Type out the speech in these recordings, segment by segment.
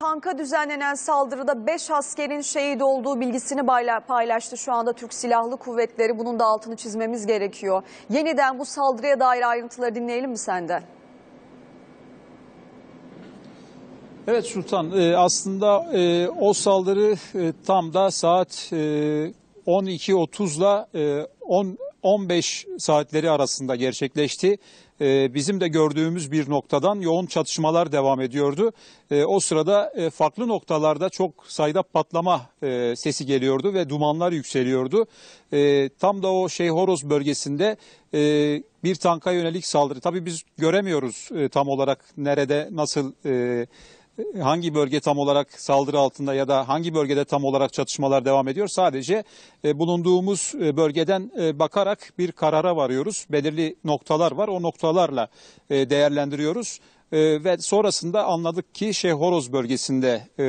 Tanka düzenlenen saldırıda 5 askerin şehit olduğu bilgisini paylaştı şu anda Türk Silahlı Kuvvetleri. Bunun da altını çizmemiz gerekiyor. Yeniden bu saldırıya dair ayrıntıları dinleyelim mi senden? Evet Sultan e, aslında e, o saldırı e, tam da saat 12.30 ile 10 15 saatleri arasında gerçekleşti. Ee, bizim de gördüğümüz bir noktadan yoğun çatışmalar devam ediyordu. Ee, o sırada e, farklı noktalarda çok sayıda patlama e, sesi geliyordu ve dumanlar yükseliyordu. Ee, tam da o şey Horoz bölgesinde e, bir tanka yönelik saldırı. Tabii biz göremiyoruz tam olarak nerede nasıl ee, hangi bölge tam olarak saldırı altında ya da hangi bölgede tam olarak çatışmalar devam ediyor. Sadece e, bulunduğumuz e, bölgeden e, bakarak bir karara varıyoruz. Belirli noktalar var. O noktalarla değerlendiriyoruz. ve sonrasında anladık ki Şehoroz bölgesinde e,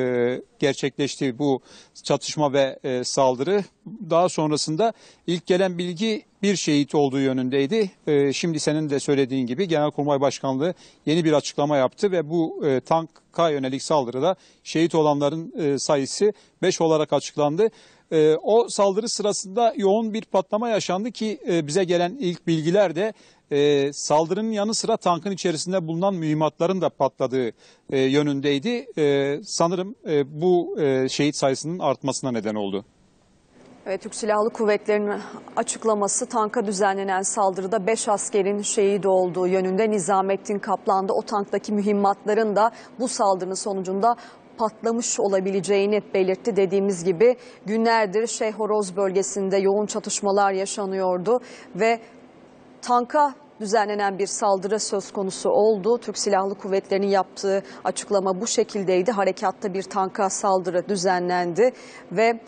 gerçekleşti bu çatışma ve saldırı. Daha sonrasında ilk gelen bilgi bir şehit olduğu yönündeydi. E, şimdi senin de söylediğin gibi Genelkurmay Başkanlığı yeni bir açıklama yaptı ve bu e, tanka yönelik saldırıda şehit olanların e, sayısı 5 olarak açıklandı. E, o saldırı sırasında yoğun bir patlama yaşandı ki e, bize gelen ilk bilgiler de e, saldırının yanı sıra tankın içerisinde bulunan mühimmatların da patladığı e, yönündeydi. E, sanırım e, bu e, şehit sayısının artmasına neden oldu. Ve Türk Silahlı Kuvvetleri'nin açıklaması tanka düzenlenen saldırıda 5 askerin şehit olduğu yönünde Nizamettin Kaplan'da o tanktaki mühimmatların da bu saldırının sonucunda patlamış olabileceğini belirtti. Dediğimiz gibi günlerdir Şeyhoroz bölgesinde yoğun çatışmalar yaşanıyordu ve tanka düzenlenen bir saldırı söz konusu oldu. Türk Silahlı Kuvvetleri'nin yaptığı açıklama bu şekildeydi. Harekatta bir tanka saldırı düzenlendi ve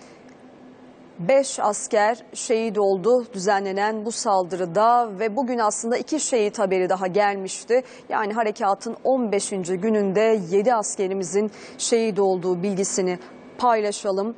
5 asker şehit oldu düzenlenen bu saldırıda ve bugün aslında 2 şehit haberi daha gelmişti. Yani harekatın 15. gününde 7 askerimizin şehit olduğu bilgisini paylaşalım.